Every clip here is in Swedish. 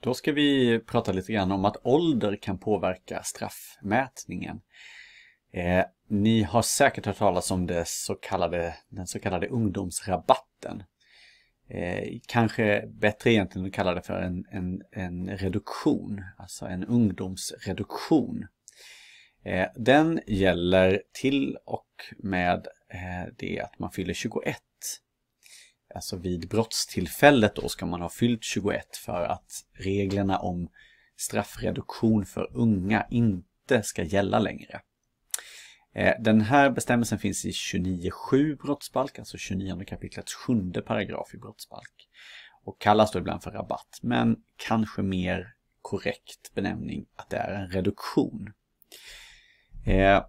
Då ska vi prata lite grann om att ålder kan påverka straffmätningen. Eh, ni har säkert hört talas om det så kallade, den så kallade ungdomsrabatten. Eh, kanske bättre egentligen att kalla det för en, en, en reduktion, alltså en ungdomsreduktion. Eh, den gäller till och med eh, det att man fyller 21 alltså vid brottstillfället då ska man ha fyllt 21 för att reglerna om straffreduktion för unga inte ska gälla längre. Eh, den här bestämmelsen finns i 29.7 brottsbalk, alltså 29 kapitlets sjunde paragraf i brottsbalk. Och kallas då ibland för rabatt, men kanske mer korrekt benämning att det är en reduktion. Eh,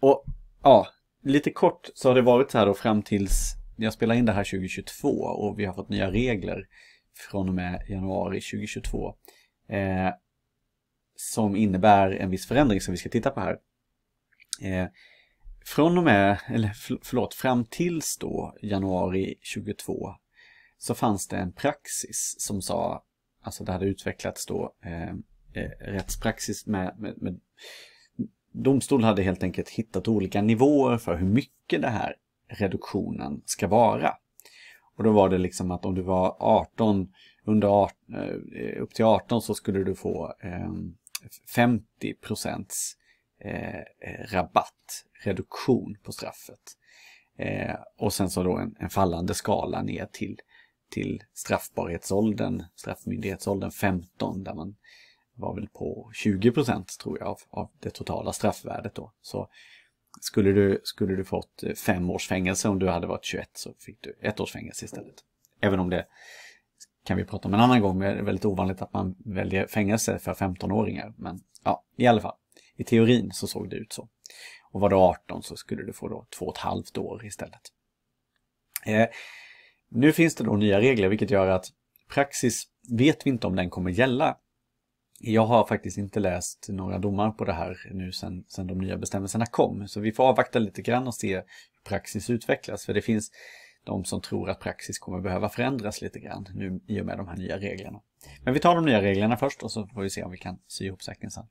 och ja, lite kort så har det varit så här då fram tills jag spelar in det här 2022 och vi har fått nya regler från och med januari 2022 eh, som innebär en viss förändring som vi ska titta på här. Eh, från och med, eller förlåt, fram tills då januari 2022 så fanns det en praxis som sa, alltså det hade utvecklats då eh, eh, rättspraxis med, med, med domstol hade helt enkelt hittat olika nivåer för hur mycket det här reduktionen ska vara. Och då var det liksom att om du var 18, under 18, eh, upp till 18 så skulle du få 50 ehm, procents eh, eh, rabatt, reduktion på straffet. Och sen så då en, fallande skala ner till, till straffbarhetsåldern, straffmyndighetsåldern 15 där man var väl på 20 procent tror jag av, av, det totala straffvärdet då. Så skulle du, skulle du fått eh, fem års fängelse om du hade varit 21 så fick du ett års fängelse istället. Även om det kan vi prata om en annan gång, men det är väldigt ovanligt att man väljer fängelse för 15-åringar. Men ja, i alla fall, i teorin så såg det ut så. Och var du 18 så skulle du få då två och ett halvt år istället. Eh, nu finns det då nya regler vilket gör att praxis vet vi inte om den kommer gälla jag har faktiskt inte läst några domar på det här nu sedan de nya bestämmelserna kom. Så vi får avvakta lite grann och se hur praxis utvecklas. För det finns de som tror att praxis kommer behöva förändras lite grann nu i och med de här nya reglerna. Men vi tar de nya reglerna först och så får vi se om vi kan sy ihop säcken sen.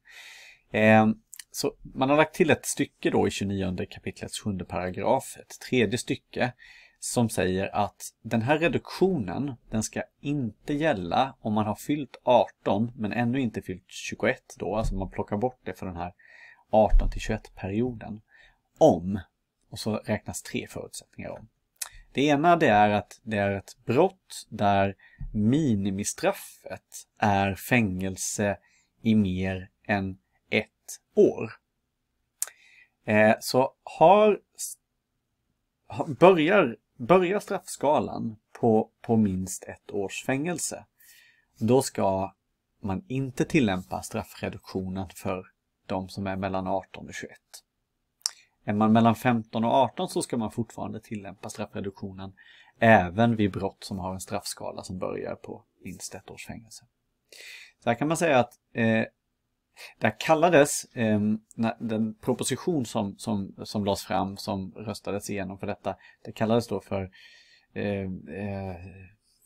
Eh, så man har lagt till ett stycke då i 29 kapitlets sjunde paragraf, ett tredje stycke som säger att den här reduktionen den ska inte gälla om man har fyllt 18 men ännu inte fyllt 21 då, alltså man plockar bort det för den här 18 till 21 perioden. Om, och så räknas tre förutsättningar om. Det ena det är att det är ett brott där minimistraffet är fängelse i mer än ett år. Eh, så har börjar börjar straffskalan på, på minst ett års fängelse, då ska man inte tillämpa straffreduktionen för de som är mellan 18 och 21. Är man mellan 15 och 18 så ska man fortfarande tillämpa straffreduktionen även vid brott som har en straffskala som börjar på minst ett års fängelse. Så här kan man säga att eh, det kallades, eh, den proposition som, som, som lades fram, som röstades igenom för detta, det kallades då för ehm, eh,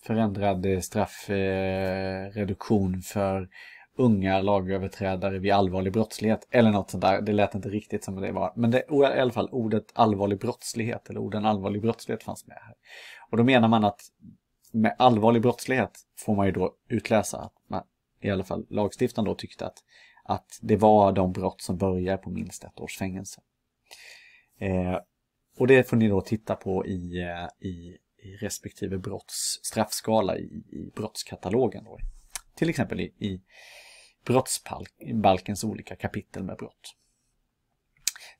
förändrad straffreduktion eh, för unga lagöverträdare vid allvarlig brottslighet eller något sånt där. Det lät inte riktigt som det var. Men det, i alla fall ordet allvarlig brottslighet eller orden allvarlig brottslighet fanns med här. Och då menar man att med allvarlig brottslighet får man ju då utläsa att man, i alla fall lagstiftaren då tyckte att att det var de brott som börjar på minst ett års fängelse. Eh, och det får ni då titta på i, eh, i, i respektive brotts straffskala i, i brottskatalogen. Då. Till exempel i, i brottsbalkens olika kapitel med brott.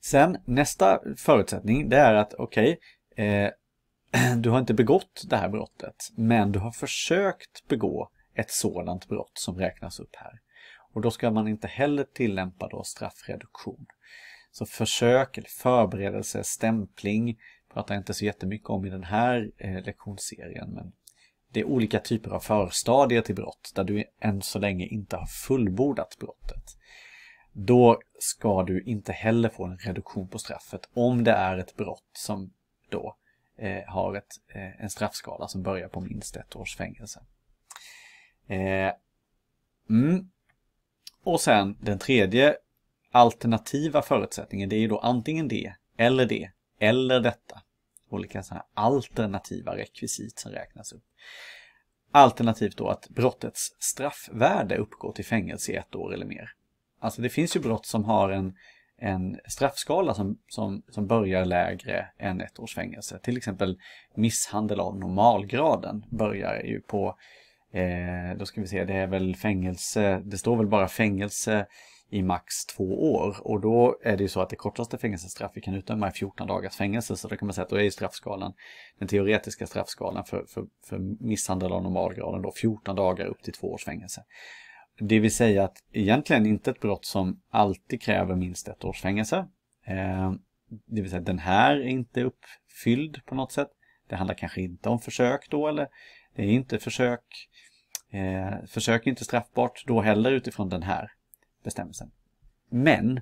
Sen nästa förutsättning det är att okej, okay, eh, du har inte begått det här brottet men du har försökt begå ett sådant brott som räknas upp här. Och då ska man inte heller tillämpa då straffreduktion. Så försök, förberedelse, stämpling pratar jag inte så jättemycket om i den här eh, lektionsserien. Men det är olika typer av förstadier till brott där du än så länge inte har fullbordat brottet. Då ska du inte heller få en reduktion på straffet om det är ett brott som då eh, har ett, eh, en straffskala som börjar på minst ett års fängelse. Eh, mm. Och sen den tredje alternativa förutsättningen, det är ju då antingen det, eller det, eller detta. Olika sådana här alternativa rekvisit som räknas upp. Alternativt då att brottets straffvärde uppgår till fängelse i ett år eller mer. Alltså det finns ju brott som har en, en straffskala som, som, som börjar lägre än ett års fängelse. Till exempel misshandel av normalgraden börjar ju på Eh, då ska vi se, det är väl fängelse, det står väl bara fängelse i max två år. Och då är det ju så att det kortaste fängelsestraff vi kan utdöma är 14 dagars fängelse. Så då kan man säga att då är ju straffskalan, den teoretiska straffskalan för, för, för misshandel av normalgraden då 14 dagar upp till två års fängelse. Det vill säga att egentligen inte ett brott som alltid kräver minst ett års fängelse. Eh, det vill säga att den här är inte uppfylld på något sätt. Det handlar kanske inte om försök då eller det är inte försök. Eh, försök är inte straffbart då heller utifrån den här bestämmelsen. Men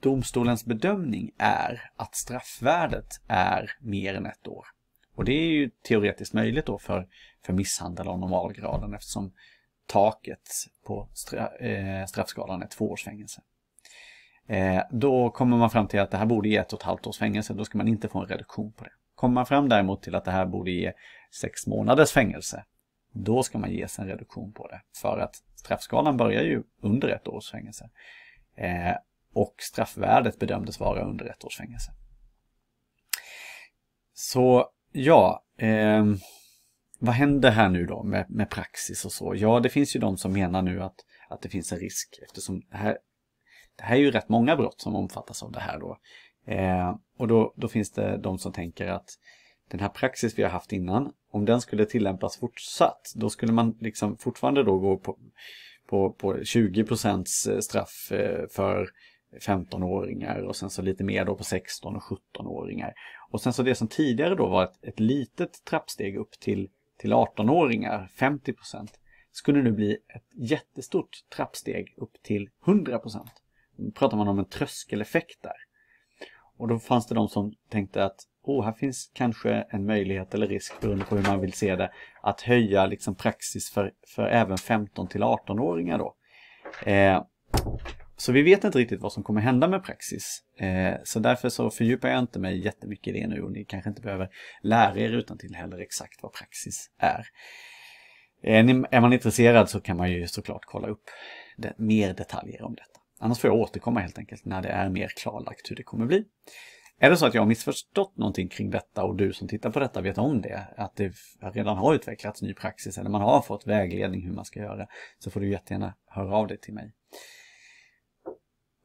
domstolens bedömning är att straffvärdet är mer än ett år. Och det är ju teoretiskt möjligt då för, för misshandel av normalgraden eftersom taket på stra, eh, straffskalan är två års fängelse. Eh, då kommer man fram till att det här borde ge ett och ett halvt års fängelse, då ska man inte få en reduktion på det. Kommer man fram däremot till att det här borde ge sex månaders fängelse, då ska man ges en reduktion på det. För att straffskalan börjar ju under ett års fängelse. Eh, och straffvärdet bedömdes vara under ett års fängelse. Så ja, eh, vad händer här nu då med, med, praxis och så? Ja, det finns ju de som menar nu att, att det finns en risk eftersom det här, det här är ju rätt många brott som omfattas av det här då. Eh, och då, då finns det de som tänker att den här praxis vi har haft innan, om den skulle tillämpas fortsatt, då skulle man liksom fortfarande då gå på, på, på 20 eh, straff eh, för 15-åringar och sen så lite mer då på 16 och 17-åringar. Och sen så det som tidigare då var ett, ett litet trappsteg upp till, till 18-åringar, 50 skulle nu bli ett jättestort trappsteg upp till 100 Nu pratar man om en tröskeleffekt där. Och då fanns det de som tänkte att oh, här finns kanske en möjlighet eller risk beroende på hur man vill se det att höja liksom praxis för, för även 15 till 18-åringar då. Eh, så vi vet inte riktigt vad som kommer hända med praxis. Eh, så därför så fördjupar jag inte mig jättemycket i det nu och ni kanske inte behöver lära er utan till heller exakt vad praxis är. Eh, är man intresserad så kan man ju såklart kolla upp det, mer detaljer om detta. Annars får jag återkomma helt enkelt när det är mer klarlagt hur det kommer bli. Är det så att jag har missförstått någonting kring detta och du som tittar på detta vet om det, att det redan har utvecklats ny praxis eller man har fått vägledning hur man ska göra, så får du jättegärna höra av dig till mig.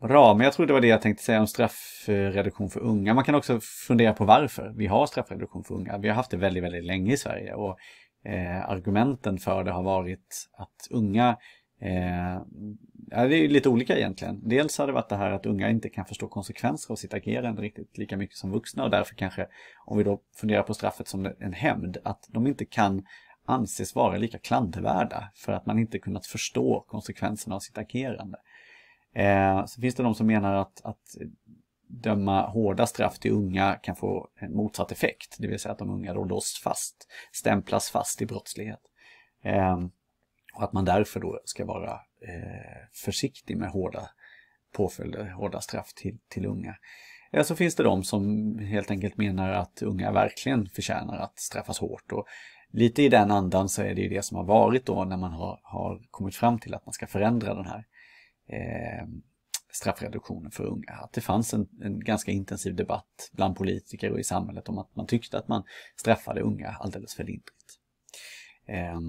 Bra, men jag tror det var det jag tänkte säga om straffreduktion för unga. Man kan också fundera på varför vi har straffreduktion för unga. Vi har haft det väldigt, väldigt länge i Sverige och eh, argumenten för det har varit att unga Eh, det är lite olika egentligen. Dels har det varit det här att unga inte kan förstå konsekvenser av sitt agerande riktigt lika mycket som vuxna och därför kanske, om vi då funderar på straffet som en hämnd, att de inte kan anses vara lika klandervärda för att man inte kunnat förstå konsekvenserna av sitt agerande. Eh, så finns det de som menar att, att döma hårda straff till unga kan få en motsatt effekt, det vill säga att de unga då låst fast, stämplas fast i brottslighet. Eh, och att man därför då ska vara eh, försiktig med hårda påföljder, hårda straff till, till unga. Eller så finns det de som helt enkelt menar att unga verkligen förtjänar att straffas hårt. Och lite i den andan så är det ju det som har varit då när man har, har kommit fram till att man ska förändra den här eh, straffreduktionen för unga. Att det fanns en, en, ganska intensiv debatt bland politiker och i samhället om att man tyckte att man straffade unga alldeles för lindrigt. Eh,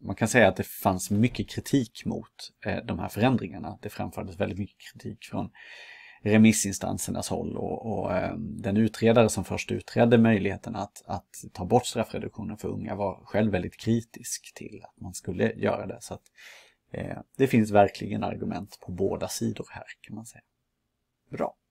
man kan säga att det fanns mycket kritik mot eh, de här förändringarna. Det framfördes väldigt mycket kritik från remissinstansernas håll och, och ehm, den utredare som först utredde möjligheten att, att, ta bort straffreduktionen för unga var själv väldigt kritisk till att man skulle göra det. Så att, eh, Det finns verkligen argument på båda sidor här kan man säga. Bra.